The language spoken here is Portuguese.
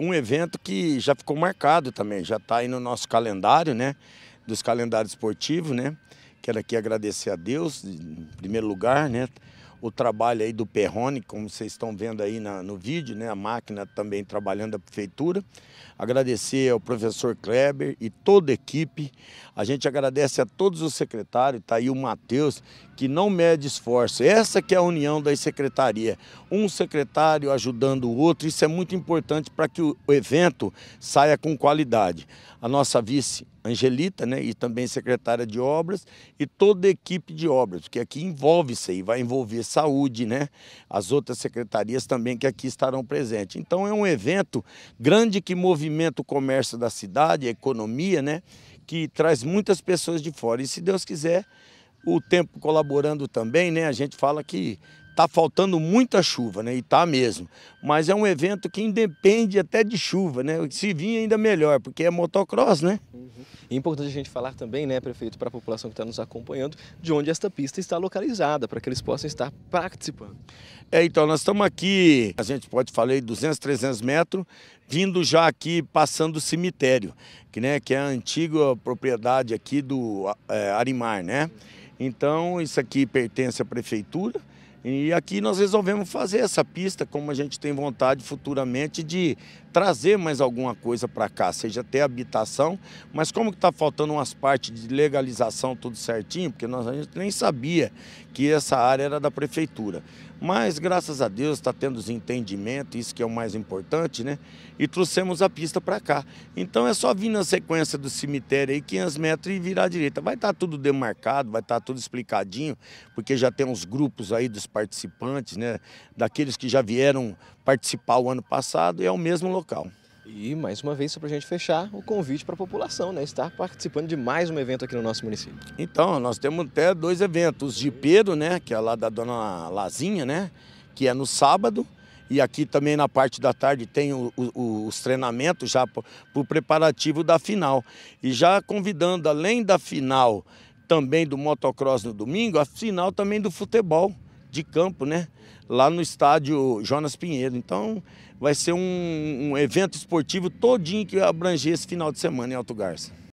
Um evento que já ficou marcado também, já está aí no nosso calendário, né? Dos calendários esportivos, né? Quero aqui agradecer a Deus, em primeiro lugar, né? o trabalho aí do Perrone, como vocês estão vendo aí na, no vídeo, né? a máquina também trabalhando da prefeitura. Agradecer ao professor Kleber e toda a equipe. A gente agradece a todos os secretários, está aí o Matheus, que não mede esforço. Essa que é a união das secretarias. Um secretário ajudando o outro, isso é muito importante para que o evento saia com qualidade. A nossa vice Angelita, né, e também secretária de obras, e toda a equipe de obras, porque aqui envolve isso aí, vai envolver saúde, né? As outras secretarias também que aqui estarão presentes. Então é um evento grande que movimenta o comércio da cidade, a economia, né? Que traz muitas pessoas de fora. E se Deus quiser, o tempo colaborando também, né? A gente fala que tá faltando muita chuva, né? E tá mesmo. Mas é um evento que independe até de chuva, né? Se vir ainda melhor, porque é motocross, né? Uhum. É importante a gente falar também, né, prefeito, para a população que está nos acompanhando, de onde esta pista está localizada, para que eles possam estar participando. É, então, nós estamos aqui, a gente pode falar aí 200, 300 metros, vindo já aqui passando o cemitério, que, né, que é a antiga propriedade aqui do é, Arimar, né? Então, isso aqui pertence à prefeitura, e aqui nós resolvemos fazer essa pista, como a gente tem vontade futuramente de trazer mais alguma coisa para cá, seja até habitação, mas como está faltando umas partes de legalização tudo certinho, porque nós a gente nem sabia que essa área era da prefeitura. Mas graças a Deus está tendo os entendimentos, isso que é o mais importante, né? E trouxemos a pista para cá. Então é só vir na sequência do cemitério aí, 500 metros e virar à direita. Vai estar tá tudo demarcado, vai estar tá tudo explicadinho, porque já tem uns grupos aí dos participantes, né? Daqueles que já vieram participar o ano passado, e é o mesmo local. E, mais uma vez, só para a gente fechar, o convite para a população né, estar participando de mais um evento aqui no nosso município. Então, nós temos até dois eventos, de Pedro, né, que é lá da dona Lazinha, né, que é no sábado, e aqui também na parte da tarde tem o, o, os treinamentos já para o preparativo da final. E já convidando, além da final também do motocross no domingo, a final também do futebol de campo, né? Lá no estádio Jonas Pinheiro. Então, vai ser um, um evento esportivo todinho que abranger esse final de semana em Alto Garça.